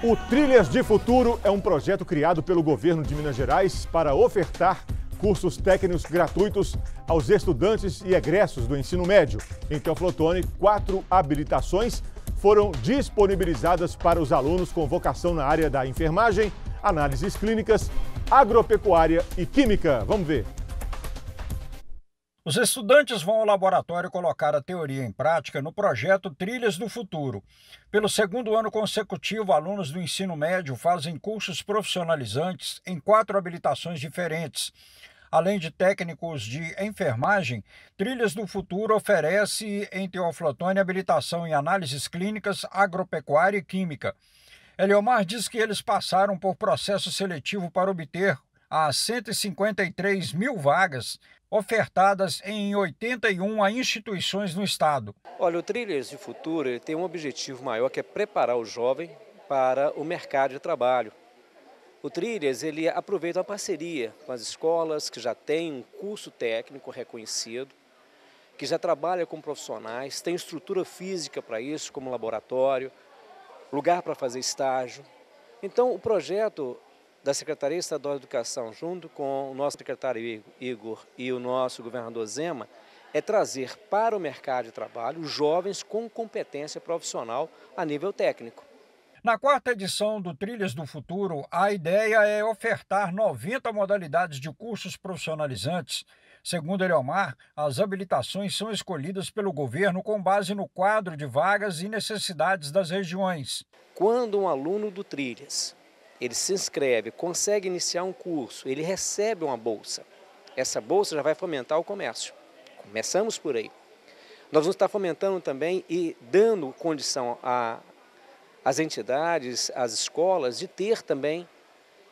O Trilhas de Futuro é um projeto criado pelo governo de Minas Gerais para ofertar cursos técnicos gratuitos aos estudantes e egressos do ensino médio. Em Teoflotone, quatro habilitações foram disponibilizadas para os alunos com vocação na área da enfermagem, análises clínicas, agropecuária e química. Vamos ver. Os estudantes vão ao laboratório colocar a teoria em prática no projeto Trilhas do Futuro. Pelo segundo ano consecutivo, alunos do ensino médio fazem cursos profissionalizantes em quatro habilitações diferentes. Além de técnicos de enfermagem, Trilhas do Futuro oferece em Teoflotone habilitação em análises clínicas, agropecuária e química. Eliomar diz que eles passaram por processo seletivo para obter a 153 mil vagas ofertadas em 81 a instituições no Estado. Olha, o Trilhas de Futuro tem um objetivo maior que é preparar o jovem para o mercado de trabalho. O Trilhas ele aproveita a parceria com as escolas que já têm um curso técnico reconhecido, que já trabalha com profissionais, tem estrutura física para isso, como laboratório, lugar para fazer estágio. Então, o projeto da Secretaria Estadual de Educação, junto com o nosso secretário Igor e o nosso governador Zema, é trazer para o mercado de trabalho jovens com competência profissional a nível técnico. Na quarta edição do Trilhas do Futuro, a ideia é ofertar 90 modalidades de cursos profissionalizantes. Segundo Eleomar, as habilitações são escolhidas pelo governo com base no quadro de vagas e necessidades das regiões. Quando um aluno do Trilhas ele se inscreve, consegue iniciar um curso, ele recebe uma bolsa. Essa bolsa já vai fomentar o comércio. Começamos por aí. Nós vamos estar fomentando também e dando condição às entidades, às escolas, de ter também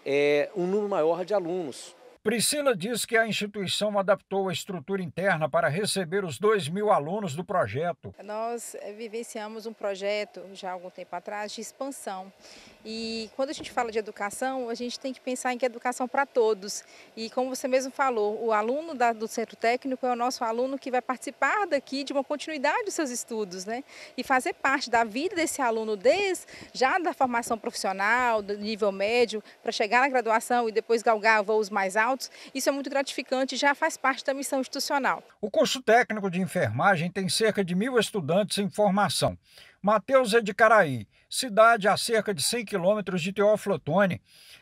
é, um número maior de alunos. Priscila diz que a instituição adaptou a estrutura interna para receber os 2 mil alunos do projeto. Nós eh, vivenciamos um projeto já há algum tempo atrás de expansão. E quando a gente fala de educação, a gente tem que pensar em que é educação para todos. E como você mesmo falou, o aluno da, do centro técnico é o nosso aluno que vai participar daqui de uma continuidade dos seus estudos, né? E fazer parte da vida desse aluno desde já da formação profissional, do nível médio, para chegar na graduação e depois galgar voos mais altos isso é muito gratificante, e já faz parte da missão institucional. O curso técnico de enfermagem tem cerca de mil estudantes em formação. Mateus é de Caraí, cidade a cerca de 100 quilômetros de Teófilo Otoni.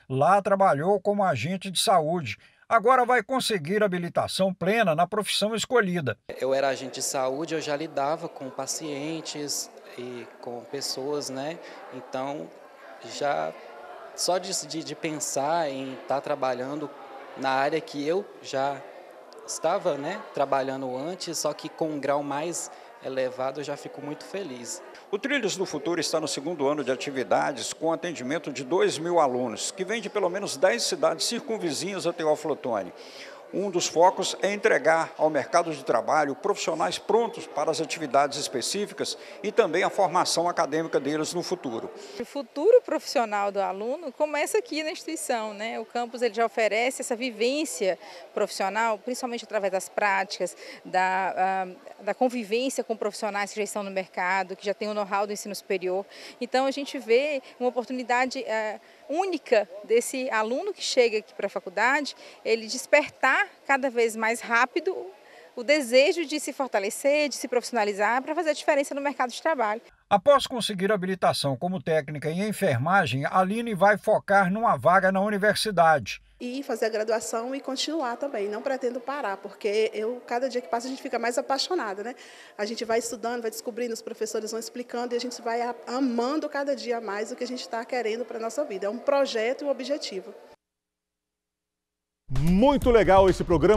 Lá trabalhou como agente de saúde, agora vai conseguir habilitação plena na profissão escolhida. Eu era agente de saúde, eu já lidava com pacientes e com pessoas, né? Então, já só de, de, pensar em estar tá trabalhando na área que eu já estava né, trabalhando antes, só que com um grau mais elevado, eu já fico muito feliz. O Trilhos do Futuro está no segundo ano de atividades com atendimento de 2 mil alunos, que vem de pelo menos 10 cidades circunvizinhas até Teófilo um dos focos é entregar ao mercado de trabalho profissionais prontos para as atividades específicas e também a formação acadêmica deles no futuro. O futuro profissional do aluno começa aqui na instituição, né? O campus ele já oferece essa vivência profissional, principalmente através das práticas, da, ah, da convivência com profissionais que já estão no mercado, que já têm o know-how do ensino superior. Então a gente vê uma oportunidade eh, única desse aluno que chega aqui para a faculdade, ele despertar cada vez mais rápido o desejo de se fortalecer, de se profissionalizar para fazer a diferença no mercado de trabalho. Após conseguir habilitação como técnica em enfermagem, Aline vai focar numa vaga na universidade. E fazer a graduação e continuar também. Não pretendo parar, porque eu, cada dia que passa, a gente fica mais apaixonada, né? A gente vai estudando, vai descobrindo, os professores vão explicando e a gente vai amando cada dia mais o que a gente está querendo para a nossa vida. É um projeto e um objetivo. Muito legal esse programa.